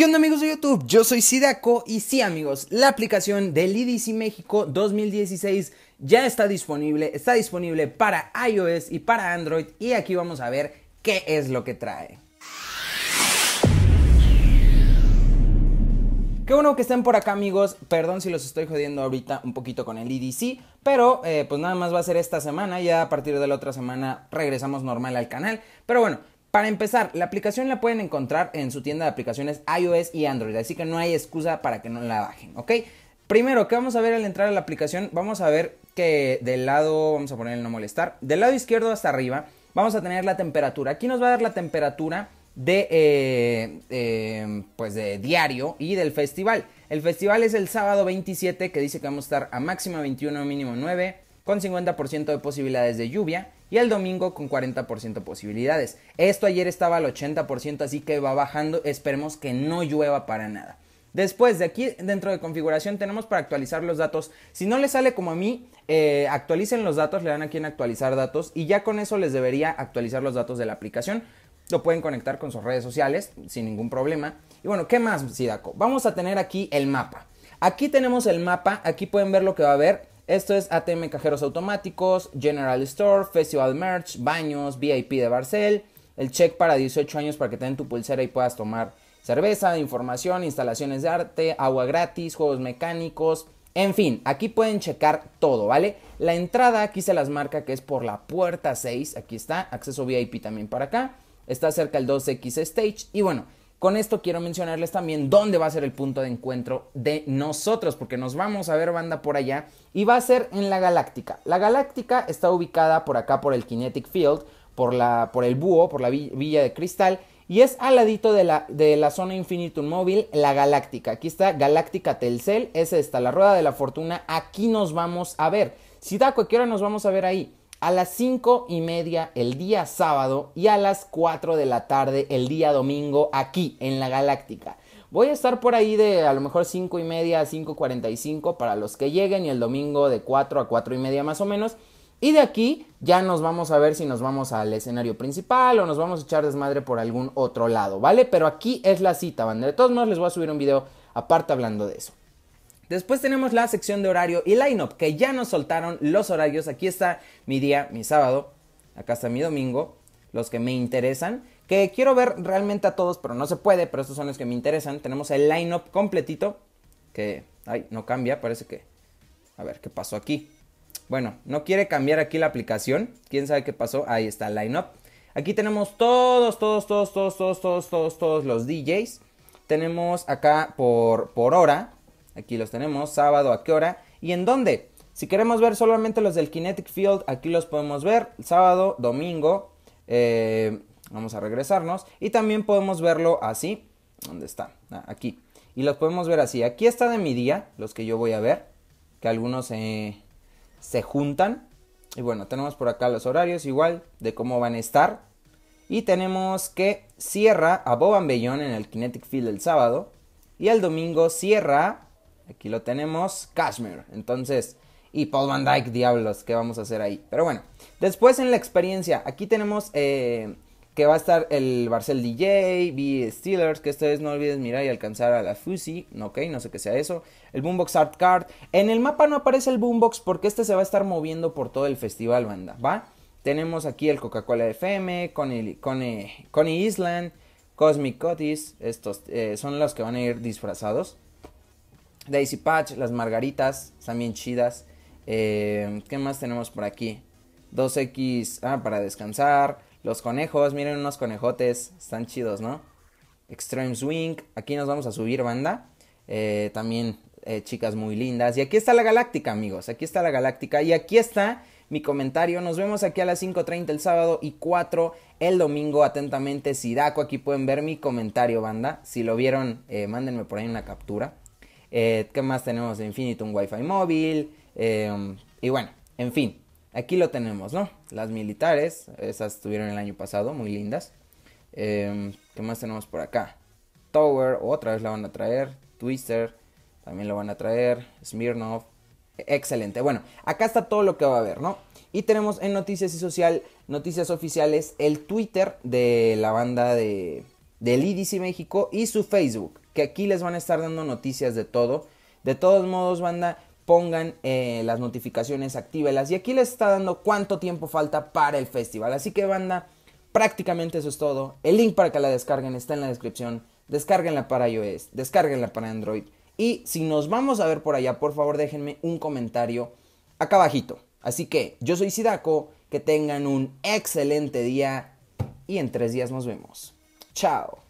¿Qué onda amigos de YouTube? Yo soy Sidaco y sí amigos, la aplicación del IDC México 2016 ya está disponible, está disponible para iOS y para Android y aquí vamos a ver qué es lo que trae. Qué bueno que estén por acá amigos, perdón si los estoy jodiendo ahorita un poquito con el EDC, pero eh, pues nada más va a ser esta semana, ya a partir de la otra semana regresamos normal al canal, pero bueno, para empezar, la aplicación la pueden encontrar en su tienda de aplicaciones iOS y Android, así que no hay excusa para que no la bajen, ¿ok? Primero, ¿qué vamos a ver al entrar a la aplicación? Vamos a ver que del lado, vamos a poner el no molestar, del lado izquierdo hasta arriba, vamos a tener la temperatura. Aquí nos va a dar la temperatura de, eh, eh, pues de diario y del festival. El festival es el sábado 27, que dice que vamos a estar a máxima 21, mínimo 9 con 50% de posibilidades de lluvia y el domingo con 40% de posibilidades. Esto ayer estaba al 80%, así que va bajando, esperemos que no llueva para nada. Después de aquí, dentro de configuración, tenemos para actualizar los datos. Si no les sale como a mí, eh, actualicen los datos, le dan aquí en actualizar datos y ya con eso les debería actualizar los datos de la aplicación. Lo pueden conectar con sus redes sociales sin ningún problema. Y bueno, ¿qué más, Sidaco? Vamos a tener aquí el mapa. Aquí tenemos el mapa, aquí pueden ver lo que va a haber. Esto es ATM Cajeros Automáticos, General Store, Festival Merch, Baños, VIP de Barcel, el check para 18 años para que te den tu pulsera y puedas tomar cerveza, información, instalaciones de arte, agua gratis, juegos mecánicos, en fin, aquí pueden checar todo, ¿vale? La entrada aquí se las marca que es por la puerta 6, aquí está, acceso VIP también para acá, está cerca el 2X Stage y bueno, con esto quiero mencionarles también dónde va a ser el punto de encuentro de nosotros, porque nos vamos a ver banda por allá y va a ser en la Galáctica. La Galáctica está ubicada por acá por el Kinetic Field, por, la, por el Búho, por la Villa de Cristal y es al ladito de la, de la zona Infinitum Móvil, la Galáctica. Aquí está Galáctica Telcel, esa está la Rueda de la Fortuna. Aquí nos vamos a ver. Si da, cualquiera nos vamos a ver ahí a las 5 y media el día sábado y a las 4 de la tarde el día domingo aquí en la Galáctica. Voy a estar por ahí de a lo mejor 5 y media a 5.45 para los que lleguen y el domingo de 4 a 4 y media más o menos. Y de aquí ya nos vamos a ver si nos vamos al escenario principal o nos vamos a echar desmadre por algún otro lado, ¿vale? Pero aquí es la cita, van De todos modos les voy a subir un video aparte hablando de eso. Después tenemos la sección de horario y line-up, que ya nos soltaron los horarios. Aquí está mi día, mi sábado. Acá está mi domingo, los que me interesan. Que quiero ver realmente a todos, pero no se puede, pero estos son los que me interesan. Tenemos el line-up completito, que, ay, no cambia, parece que... A ver, ¿qué pasó aquí? Bueno, no quiere cambiar aquí la aplicación. ¿Quién sabe qué pasó? Ahí está el line-up. Aquí tenemos todos, todos, todos, todos, todos, todos, todos, los DJs. Tenemos acá por, por hora Aquí los tenemos, sábado, a qué hora y en dónde. Si queremos ver solamente los del Kinetic Field, aquí los podemos ver, sábado, domingo. Eh, vamos a regresarnos. Y también podemos verlo así. ¿Dónde está? Ah, aquí. Y los podemos ver así. Aquí está de mi día, los que yo voy a ver. Que algunos se juntan. Y bueno, tenemos por acá los horarios igual de cómo van a estar. Y tenemos que cierra a Boban Bellón en el Kinetic Field el sábado. Y el domingo cierra Aquí lo tenemos, Cashmere. Entonces, y Paul Van Dyke, diablos, ¿qué vamos a hacer ahí? Pero bueno, después en la experiencia, aquí tenemos eh, que va a estar el Barcel DJ, B Steelers, que ustedes no olviden mirar y alcanzar a la Fusi, ok, no sé qué sea eso, el Boombox Art Card. En el mapa no aparece el Boombox porque este se va a estar moviendo por todo el festival, banda, ¿va? Tenemos aquí el Coca-Cola FM, Connie, Island, Cosmic Cotties, estos eh, son los que van a ir disfrazados. Daisy Patch, las margaritas, están bien chidas. Eh, ¿Qué más tenemos por aquí? 2X, ah, para descansar. Los conejos, miren unos conejotes, están chidos, ¿no? Extreme Swing, aquí nos vamos a subir, banda. Eh, también eh, chicas muy lindas. Y aquí está la Galáctica, amigos. Aquí está la Galáctica. Y aquí está mi comentario. Nos vemos aquí a las 5.30 el sábado y 4 el domingo. Atentamente, Sidaco. Aquí pueden ver mi comentario, banda. Si lo vieron, mándenme por ahí una captura. Eh, ¿Qué más tenemos? Infinitum Wi-Fi móvil. Em, y bueno, en fin, aquí lo tenemos, ¿no? Las militares, esas estuvieron el año pasado, muy lindas. Em, ¿Qué más tenemos por acá? Tower, otra vez la van a traer. Twister, también lo van a traer. Smirnov. E-, excelente. Bueno, acá está todo lo que va a haber, ¿no? Y tenemos en Noticias y Social, Noticias Oficiales, el Twitter de la banda de, del IDC México y su Facebook aquí les van a estar dando noticias de todo. De todos modos, banda, pongan eh, las notificaciones, actívelas. Y aquí les está dando cuánto tiempo falta para el festival. Así que, banda, prácticamente eso es todo. El link para que la descarguen está en la descripción. Descárguenla para iOS, descárguenla para Android. Y si nos vamos a ver por allá, por favor déjenme un comentario acá abajito. Así que yo soy Sidaco, que tengan un excelente día y en tres días nos vemos. Chao.